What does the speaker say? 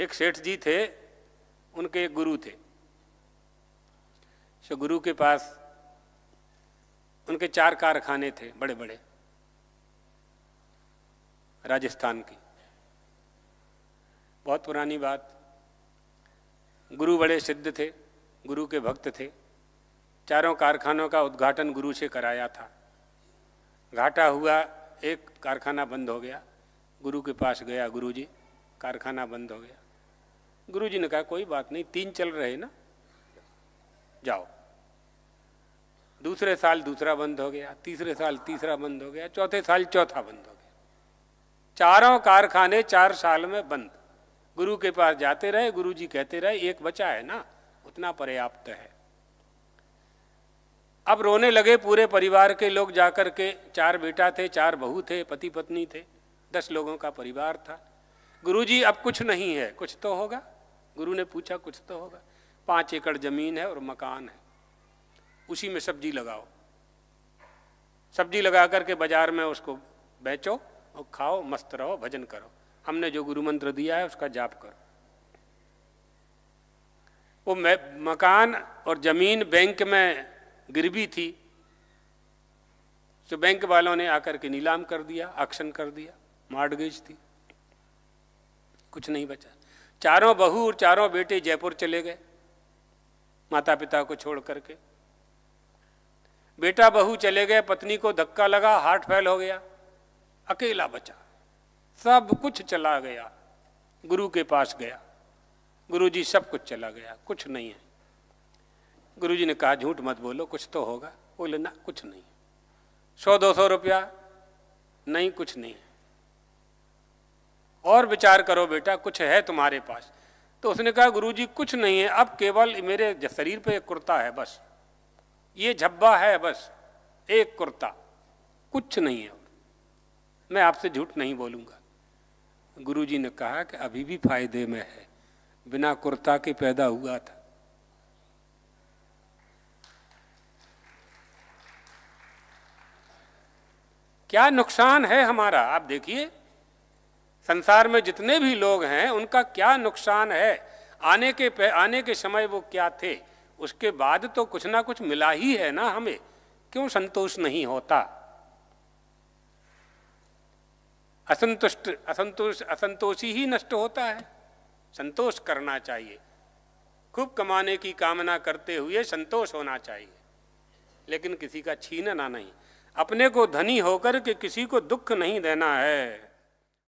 एक सेठ जी थे उनके एक गुरु थे सो गुरु के पास उनके चार कारखाने थे बड़े बड़े राजस्थान की बहुत पुरानी बात गुरु बड़े सिद्ध थे गुरु के भक्त थे चारों कारखानों का उद्घाटन गुरु से कराया था घाटा हुआ एक कारखाना बंद हो गया गुरु के पास गया गुरुजी कारखाना बंद हो गया गुरुजी ने कहा कोई बात नहीं तीन चल रहे ना जाओ दूसरे साल दूसरा बंद हो गया तीसरे साल तीसरा बंद हो गया चौथे साल चौथा बंद हो गया चारों कारखाने चार साल में बंद गुरु के पास जाते रहे गुरु जी कहते रहे एक बचा है ना उतना पर्याप्त है अब रोने लगे पूरे परिवार के लोग जाकर के चार बेटा थे चार बहू थे पति पत्नी थे दस लोगों का परिवार था गुरुजी अब कुछ नहीं है कुछ तो होगा गुरु ने पूछा कुछ तो होगा पाँच एकड़ जमीन है और मकान है उसी में सब्जी लगाओ सब्जी लगा करके बाजार में उसको बेचो और खाओ मस्त रहो भजन करो हमने जो गुरु मंत्र दिया है उसका जाप करो वो मकान और जमीन बैंक में गिरवी थी जो तो बैंक वालों ने आकर के नीलाम कर दिया आक्षन कर दिया मार्डगेज थी कुछ नहीं बचा चारों बहू और चारों बेटे जयपुर चले गए माता पिता को छोड़ करके बेटा बहू चले गए पत्नी को धक्का लगा हार्ट फेल हो गया अकेला बचा सब कुछ चला गया गुरु के पास गया गुरु जी सब कुछ चला गया कुछ नहीं है गुरु जी ने कहा झूठ मत बोलो कुछ तो होगा बोले ना कुछ नहीं सौ दो सौ रुपया नहीं कुछ नहीं है और विचार करो बेटा कुछ है तुम्हारे पास तो उसने कहा गुरुजी कुछ नहीं है अब केवल मेरे शरीर पे एक कुर्ता है बस ये झब्बा है बस एक कुर्ता कुछ नहीं है मैं आपसे झूठ नहीं बोलूँगा जी ने कहा कि अभी भी फायदे में है बिना कुर्ता के पैदा हुआ था क्या नुकसान है हमारा आप देखिए संसार में जितने भी लोग हैं उनका क्या नुकसान है आने के पे, आने के समय वो क्या थे उसके बाद तो कुछ ना कुछ मिला ही है ना हमें क्यों संतोष नहीं होता असंतुष्ट असंतोष असंतोषी ही नष्ट होता है संतोष करना चाहिए खूब कमाने की कामना करते हुए संतोष होना चाहिए लेकिन किसी का छीनना नहीं अपने को धनी होकर के किसी को दुख नहीं देना है